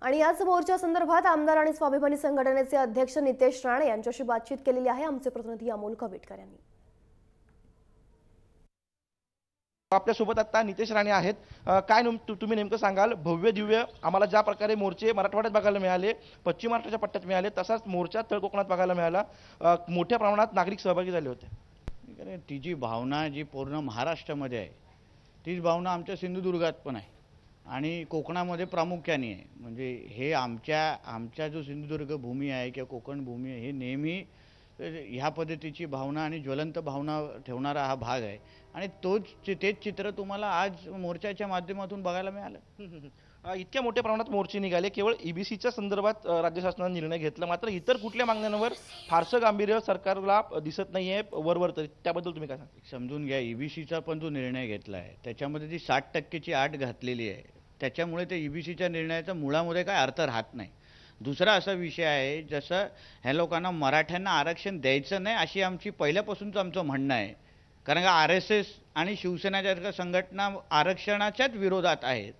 आणि याच मोर्चा संदर्भात आमदार आणि स्वाभिमानी संघटनेचे अध्यक्ष नितेश राणे यांच्याशी बातचीत केलेली आहे आमचे प्रतिनिधी अमोल कवेटकर यांनी आपल्यासोबत आता नितेश राणे आहेत काय तुम्ही नेमकं सांगाल भव्य दिव्य आम्हाला ज्या प्रकारे मोर्चे मराठवाड्यात बघायला मिळाले पश्चिम महाराष्ट्राच्या पट्ट्यात मिळाले तसाच मोर्चा तळकोकणात बघायला मिळाला मोठ्या प्रमाणात नागरिक सहभागी झाले होते ती जी भावना जी पूर्ण महाराष्ट्रामध्ये आहे तीच भावना आमच्या सिंधुदुर्गात पण आहे आणि कोकणामध्ये प्रामुख्याने आहे म्हणजे हे आमच्या आमच्या जो सिंधुदुर्ग भूमी आहे किंवा कोकण भूमी आहे हे नेहमी ह्या पद्धतीची भावना आणि ज्वलंत भावना ठेवणारा हा भाग आहे आणि तोच तेच चित्र तुम्हाला आज मोर्चाच्या माध्यमातून बघायला मिळालं इतक्या मोठ्या प्रमाणात मोर्चे निघाले केवळ ईबीसीच्या e संदर्भात राज्य शासनाने निर्णय घेतला मात्र इतर कुठल्या मागण्यांवर फारसं गांभीर्य सरकारला दिसत नाही आहे वरवर तर त्याबद्दल तुम्ही काय सांगता समजून घ्या ईबीसीचा e पण जो निर्णय घेतला आहे त्याच्यामध्ये जी साठ टक्केची आठ घातलेली आहे त्याच्यामुळे ते ई e बी सीच्या निर्णयाचा मुळामध्ये काय अर्थ राहत नाही दुसरा असा विषय आहे जसं ह्या लोकांना मराठ्यांना आरक्षण द्यायचं नाही अशी आमची पहिल्यापासूनचं आमचं म्हणणं आहे कारण का आर एस एस आणि शिवसेनाच्या संघटना आरक्षणाच्याच विरोधात आहेत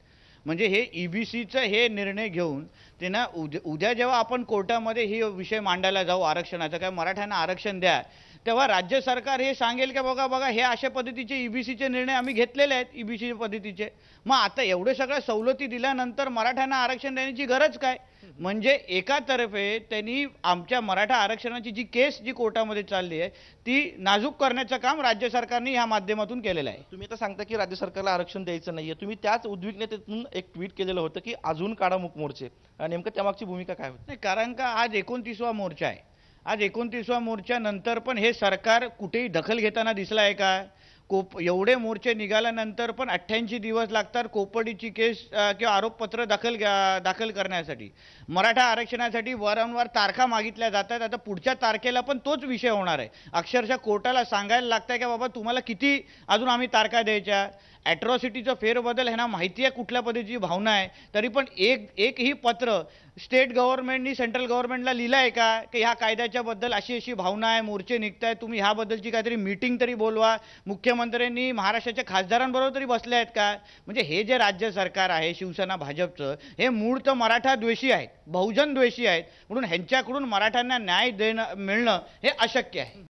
म्हणजे हे ई e बी सीचं हे निर्णय घेऊन त्यांना उद्या उद्या जेव्हा आपण कोर्टामध्ये हे विषय मांडायला जाऊ आरक्षणाचा काय मराठ्यांना आरक्षण द्या तेव्हा राज्य सरकार हे सांगेल की बघा बघा हे अशा पद्धतीचे ईबीसीचे e निर्णय आम्ही घेतलेले आहेत ईबीसी e पद्धतीचे मग आता एवढे सगळ्या सवलती दिल्यानंतर मराठ्यांना आरक्षण देण्याची गरज काय म्हणजे एकातर्फे त्यांनी आमच्या मराठा आरक्षणाची जी केस जी कोर्टामध्ये चालली आहे ती नाजूक करण्याचं काम राज्य सरकारने ह्या माध्यमातून केलेलं आहे तुम्ही आता सांगता की राज्य सरकारला आरक्षण द्यायचं नाहीये तुम्ही त्याच उद्विग्नतेतून एक ट्विट केलेलं होतं की अजून काढा मुख मोर्चे नेमकं त्यामागची भूमिका काय होती नाही कारण का आज एकोणतीसवा मोर्चा आहे आज एकोणतीसव्या मोर्चा नंतर पण हे सरकार कुठेही दखल घेताना दिसलं आहे का कोप एवढे मोर्चे निघाल्यानंतर पण अठ्ठ्याऐंशी दिवस लागतात कोपडीची केस किंवा आरोपपत्र दाखल दाखल करण्यासाठी मराठा आरक्षणासाठी वारंवार तारखा मागितल्या जातात आता पुढच्या तारखेला पण तोच विषय होणार आहे अक्षरशः कोर्टाला सांगायला लागतं आहे की बाबा तुम्हाला किती अजून आम्ही तारखा द्यायच्या ॲट्रॉसिटीचं फेरबदल ह्यांना माहिती आहे कुठल्या पद्धतीची भावना आहे तरी पण एक एकही पत्र स्टेट गव्हर्नमेंटनी सेंट्रल गव्हर्नमेंटला लिहिलं आहे का की ह्या कायद्याच्याबद्दल अशी अशी भावना आहे मोर्चे निघत आहेत तुम्ही ह्याबद्दलची काहीतरी मीटिंग तरी बोलवा मुख्यमंत्र्यांनी महाराष्ट्राच्या खासदारांबरोबर तरी बसले आहेत का म्हणजे हे जे राज्य सरकार आहे शिवसेना भाजपचं हे मूळ तर मराठा द्वेषी आहेत बहुजन द्वेषी आहेत म्हणून ह्यांच्याकडून मराठ्यांना न्याय देणं मिळणं हे अशक्य आहे